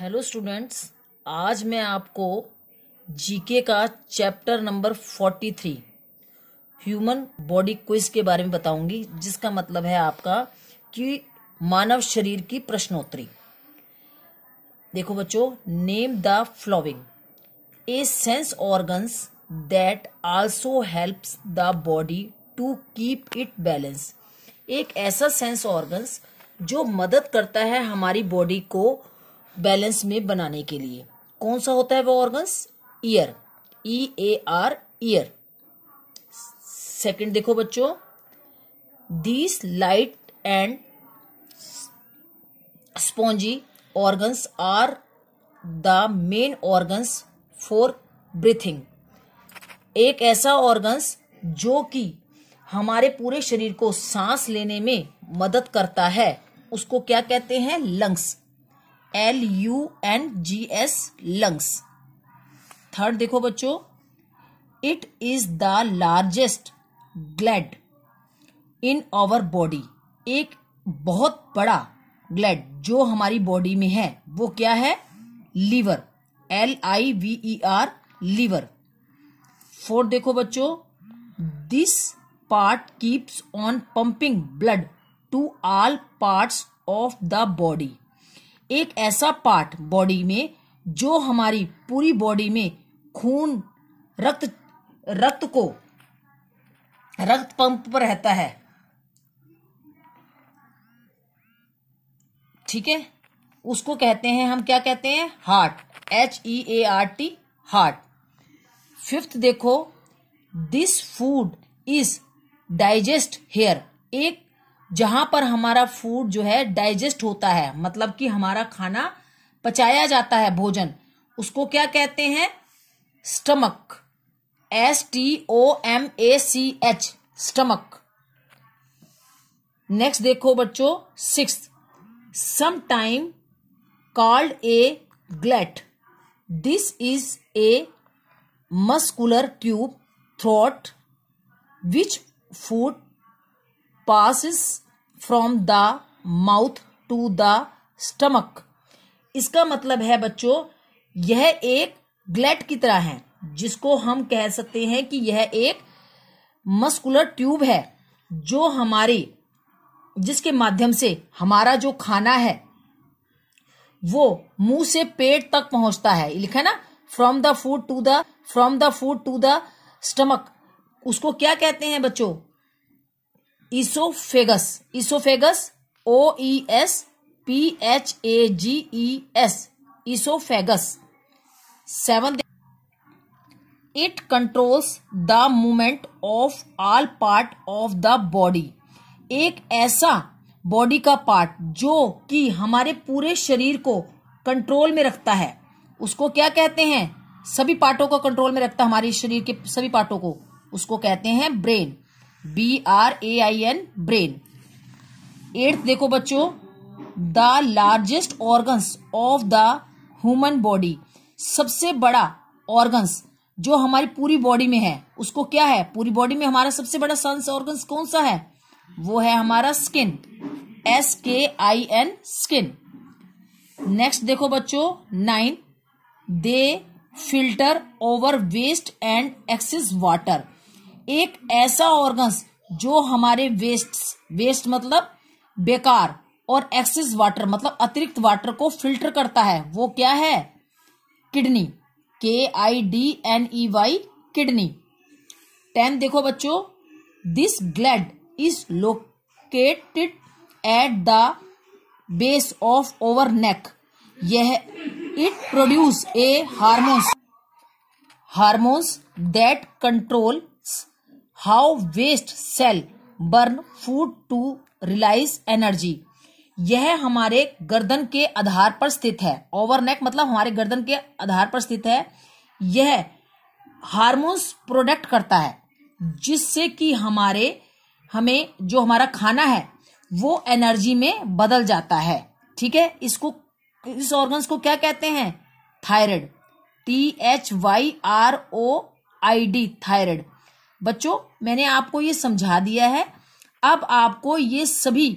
hello students आज मैं आपको जीके का chapter number forty three human body quiz के बारे में बताऊंगी जिसका मतलब है आपका कि मानव शरीर की प्रश्नोत्तरी देखो बच्चों name the following a sense organs that also helps the body to keep it balance एक ऐसा सेंस ऑर्गन्स जो मदद करता है हमारी बॉडी को बैलेंस में बनाने के लिए कौन सा होता है वो organs ear E A R ear second देखो बच्चों these light and spongy organ are the main organs for breathing एक ऐसा ऑर्गन्स जो कि हमारे पूरे शरीर को सांस लेने में मदद करता है उसको क्या कहते हैं lungs L U N G S lungs third देखो बच्चों it is the largest gland in our body एक बहुत बड़ा ग्लैड जो हमारी बॉडी में है वो क्या है liver L I V E R liver fourth देखो बच्चों this part keeps on pumping blood to all parts of the body एक ऐसा पार्ट बॉडी में जो हमारी पूरी बॉडी में खून रक्त रक्त को रक्त पंप पर रहता है ठीक है उसको कहते हैं हम क्या कहते हैं heart H E A R T heart fifth देखो this food is digest here एक जहां पर हमारा फूड जो है डाइजेस्ट होता है मतलब कि हमारा खाना पचाया जाता है भोजन उसको क्या कहते हैं stomach S T O M A C H stomach next देखो बच्चों सिक्स समाइम called a gullet this is a muscular tube through which food passes from the mouth to the stomach इसका मतलब है बच्चों यह एक ग्लेट की तरह है जिसको हम कह सकते हैं कि यह एक मस्कुलर ट्यूब है जो हमारी जिसके माध्यम से हमारा जो खाना है वो मुंह से पेट तक पहुंचता है लिखा ना from the food to the from the food to the stomach उसको क्या कहते हैं बच्चों oesophagus oesophagus O E S P H A G E S oesophagus seven it controls the movement of all part of the body एक ऐसा body का part जो कि हमारे पूरे शरीर को कंट्रोल में रखता है उसको क्या कहते हैं सभी पार्टों को कंट्रोल में रखता है हमारे शरीर के सभी पार्टों को उसको कहते हैं brain B R A I N brain eighth देखो बच्चों the largest organs of the human body सबसे बड़ा ऑर्गन्स जो हमारी पूरी बॉडी में है उसको क्या है पूरी बॉडी में हमारा सबसे बड़ा सन्स ऑर्गन्स कौन सा है वो है हमारा स्किन एस के आई एन स्किन नेक्स्ट देखो बच्चों nine they filter our waste and excess water एक ऐसा ऑर्गन्स जो हमारे वेस्ट वेस्ट मतलब बेकार और एक्सेस वाटर मतलब अतिरिक्त वाटर को फिल्टर करता है वो क्या है kidney K I D N E Y kidney ten देखो बच्चों this gland is located at the base of over neck यह it produce a hormones hormones that control how waste cell burn food to release energy यह हमारे गर्दन के आधार पर स्थित है ओवरनेक मतलब हमारे गर्दन के आधार पर स्थित है यह हार्मोन्स प्रोडक्ट करता है जिससे कि हमारे हमें जो हमारा खाना है वो एनर्जी में बदल जाता है ठीक है इसको इस ऑर्गन्स को क्या कहते हैं thyroid T H Y R O I D thyroid बच्चों मैंने आपको ये समझा दिया है अब आपको ये सभी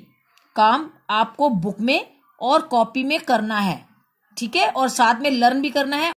काम आपको बुक में और कॉपी में करना है ठीक है और साथ में लर्न भी करना है